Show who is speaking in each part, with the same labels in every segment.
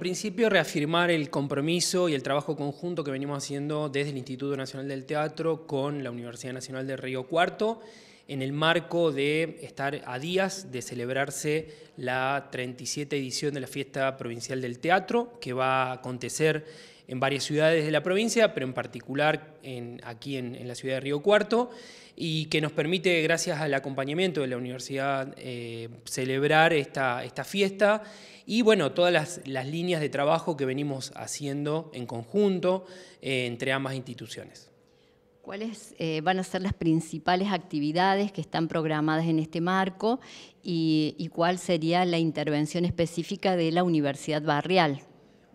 Speaker 1: principio reafirmar el compromiso y el trabajo conjunto que venimos haciendo desde el Instituto Nacional del Teatro con la Universidad Nacional de Río Cuarto en el marco de estar a días de celebrarse la 37 edición de la Fiesta Provincial del Teatro, que va a acontecer en varias ciudades de la provincia, pero en particular aquí en, la ciudad de Río Cuarto, y que nos permite, gracias al acompañamiento de la universidad, eh, celebrar esta, fiesta y bueno, todas las, líneas de trabajo que venimos haciendo en conjunto eh, entre ambas instituciones
Speaker 2: cuáles eh, van a ser las principales actividades que están programadas en este marco y, cuál sería la intervención específica de la Universidad Barrial.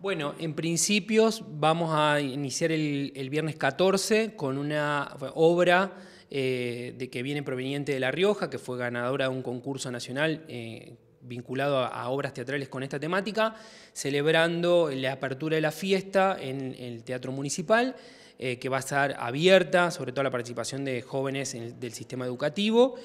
Speaker 1: Bueno, en principios vamos a iniciar el, viernes 14 con una obra eh, de que viene proveniente de La Rioja, que fue ganadora de un concurso nacional eh, vinculado a, obras teatrales con esta temática, celebrando la apertura de la fiesta en, el Teatro Municipal, eh, que va a estar abierta, sobre todo a la participación de jóvenes del sistema educativo,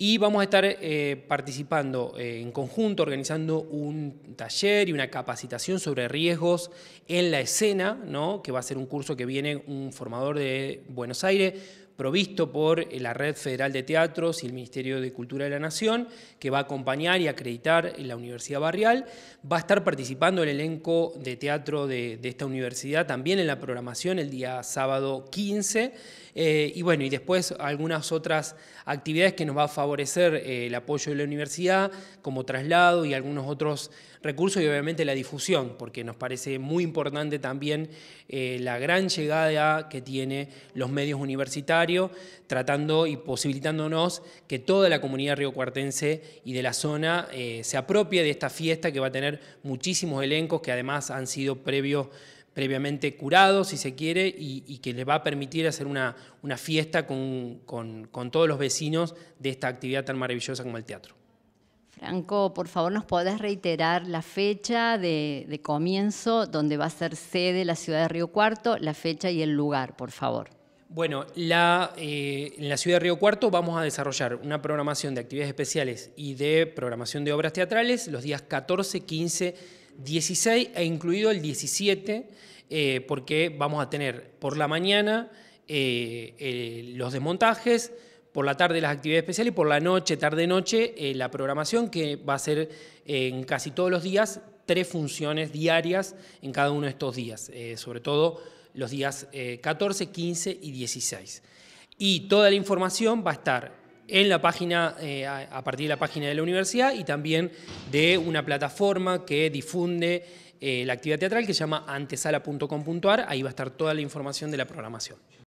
Speaker 1: y vamos a estar eh, participando eh, en conjunto, organizando un taller y una capacitación sobre riesgos en la escena, ¿no? que va a ser un curso que viene un formador de Buenos Aires, provisto por eh, la Red Federal de Teatros y el Ministerio de Cultura de la Nación, que va a acompañar y acreditar la Universidad Barrial. Va a estar participando el elenco de teatro de, esta universidad también en la programación el día sábado 15. Eh, y bueno, y después algunas otras actividades que nos va a favorecer eh, el apoyo de la universidad, como traslado y algunos otros recursos, y obviamente la difusión, porque nos parece muy importante también la gran llegada que tienen los medios universitarios tratando y posibilitándonos que toda la comunidad riocuartense y de la zona eh, se apropie de esta fiesta que va a tener muchísimos elencos que además han sido previamente curados si se quiere, y, que les va a permitir hacer una, fiesta con, todos los vecinos de esta actividad tan maravillosa como el teatro.
Speaker 2: Franco, por favor, ¿nos podés reiterar la fecha de comienzo donde va a ser sede la ciudad de Río Cuarto, la fecha y el lugar, por favor?
Speaker 1: Bueno, eh, en la ciudad de Río Cuarto vamos a desarrollar una programación de actividades especiales y de programación de obras teatrales los días 14, 15, 16 e incluido el 17, eh, porque vamos a tener por la mañana eh, los desmontajes, por la tarde las actividades especiales y por la noche, tarde-noche, la programación que va a ser en casi todos los días tres funciones diarias en cada uno de estos días, sobre todo los días 14, eh, 15 y 16. Y toda la información va a estar en la página, eh, a partir de la página de la universidad y también de una plataforma que difunde eh, la actividad teatral que se llama antesala.com.ar. Ahí va a estar toda la información de la programación.